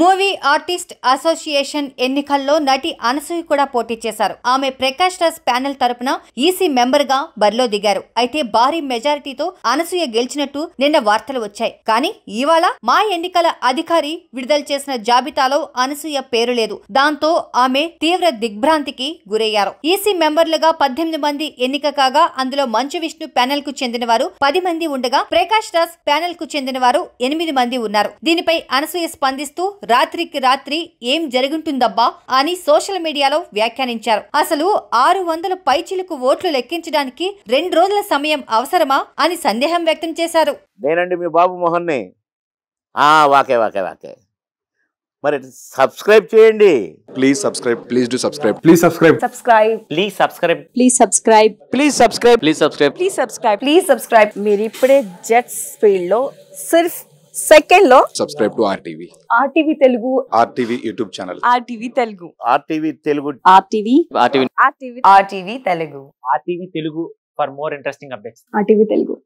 movie artist association ఎన్నికల్లో నటి అనసూయ కూడా పోటీ చేశారు ఆమె ప్రకాష్ రాజ్ ప్యానెల్ తరపున ఈసీ మెంబర్ గా బరిలో దిగారు అయితే భారీ మెజారిటీతో అనసూయ గెలిచినట్టు నిన్న వార్తలు వచ్చాయి కానీ ఇవాళ మా ఎన్నికల అధికారి విడుదల చేసిన జాబితాలో అనసూయ పేరు లేదు దాంతో ఆమె తీవ్ర దిగ్భ్రాంతికి గురయ్యారు ఈసీ మెంబర్లుగా పద్దెనిమిది మంది ఎన్నిక కాగా అందులో మంచు విష్ణు ప్యానెల్ కు చెందిన వారు పది మంది ఉండగా ప్రకాష్ రాజ్ ప్యానెల్ కు చెందిన వారు ఎనిమిది మంది ఉన్నారు దీనిపై అనసూయ స్పందిస్తూ రాత్రికి రాత్రి ఏం జరుగుంటుందబ్బా అని సోషల్ మీడియాలో వ్యాఖ్యానించారు అసలు ఆరు వందల పైచిలకు ఓట్లు లెక్కించడానికి రెండు రోజుల సమయం అవసరమా అని సందేహం వ్యక్తం చేశారు నేనండి మీ బాబు మోహన్ వాకే వాకే వాకే మరి సబ్స్క్రైబ్ చేయండి please subscribe please do subscribe please subscribe subscribe please subscribe please subscribe please subscribe please subscribe please subscribe please subscribe మీరు ఇప్పుడే జెట్స్ ఫీల్డ్ లో సిర్ఫ్ సెకండ్ లో subscribe to RTV RTV Telugu RTV YouTube channel RTV Telugu RTV Telugu RTV RTV RTV RTV Telugu RTV Telugu for more interesting updates RTV Telugu